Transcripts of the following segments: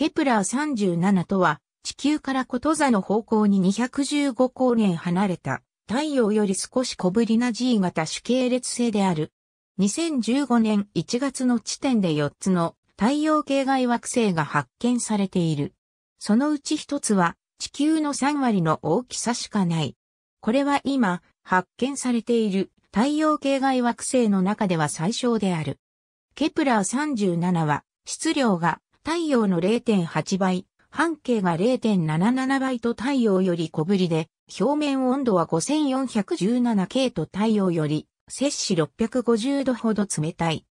ケプラー37とは、地球からこと座の方向に215光年離れた、太陽より少し小ぶりな G 型主系列星である。2015年1月の地点で4つの太陽系外惑星が発見されている。そのうち1つは地球の3割の大きさしかない。これは今発見されている太陽系外惑星の中では最小である。ケプラー37は質量が太陽の0.8倍、半径が0.77倍と太陽より小ぶりで、表面温度は 5417K と太陽より摂氏650度ほど冷たい。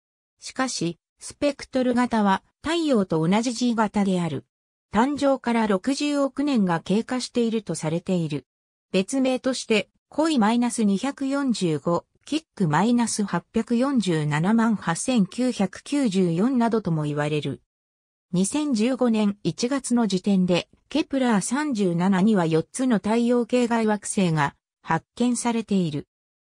しかし、スペクトル型は太陽と同じ G 型である。誕生から60億年が経過しているとされている。別名として、コイ -245、キック -847 万8994などとも言われる。2015年1月の時点で、ケプラー37には4つの太陽系外惑星が発見されている。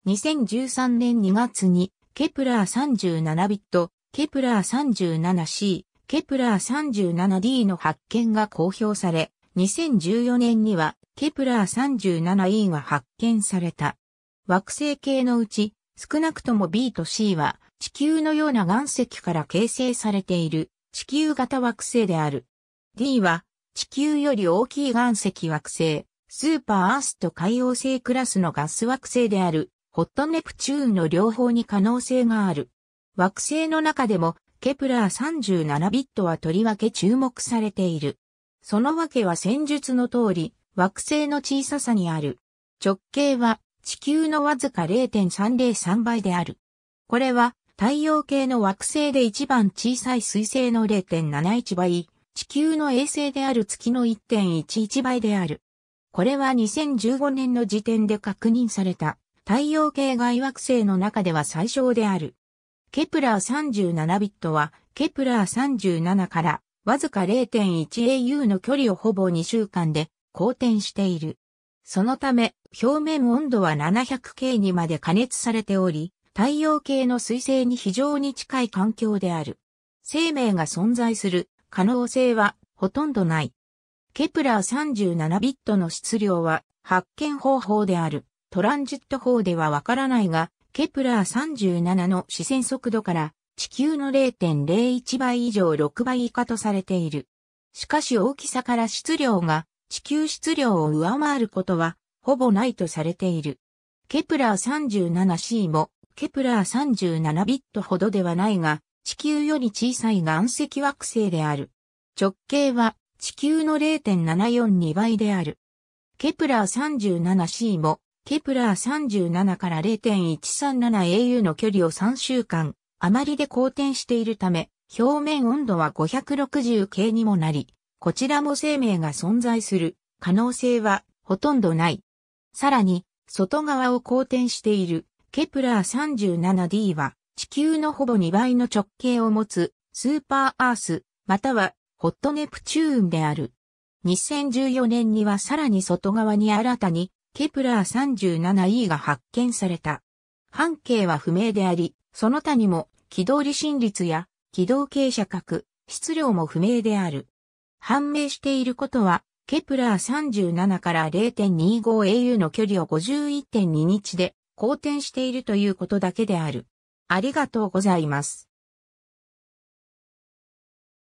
2013年2月に、ケプラー37ビット、ケプラー 37C、ケプラー 37D の発見が公表され、2014年にはケプラー 37E が発見された。惑星系のうち、少なくとも B と C は地球のような岩石から形成されている地球型惑星である。D は、地球より大きい岩石惑星、スーパーアースと海洋星クラスのガス惑星である、ホットネプチューンの両方に可能性がある。惑星の中でも、ケプラー37ビットはとりわけ注目されている。そのわけは戦術の通り、惑星の小ささにある。直径は地球のわずか0.303倍である。これは太陽系の惑星で一番小さい水星の0.71倍、地球の衛星である月の1.11倍である。これは2015年の時点で確認された太陽系外惑星の中では最小である。ケプラー37ビットは、ケプラー37からわずか 0.1au の距離をほぼ2週間で好転している。そのため、表面温度は 700K にまで加熱されており、太陽系の彗星に非常に近い環境である。生命が存在する可能性はほとんどない。ケプラー37ビットの質量は発見方法であるトランジット法ではわからないが、ケプラー37の視線速度から地球の0.01倍以上6倍以下とされている。しかし大きさから質量が地球質量を上回ることはほぼないとされている。ケプラー 37c もケプラー37ビットほどではないが、地球より小さい岩石惑星である。直径は地球の0.742倍である。ケプラー 37c も、ケプラー37から0 1 3 7 a u の距離を3週間、あまりで好転しているため、表面温度は 560K にもなり、こちらも生命が存在する可能性はほとんどない。さらに、外側を好転しているケプラー 37d は地球のほぼ2倍の直径を持つスーパーアースまたはホットネプチューンである。2014年にはさらに外側に新たにケプラー 37e が発見された。半径は不明であり、その他にも軌道離心率や軌道傾斜角、質量も不明である。判明していることは、ケプラー37から 0.25au の距離を51.2日で好転しているということだけである。ありがとうございます。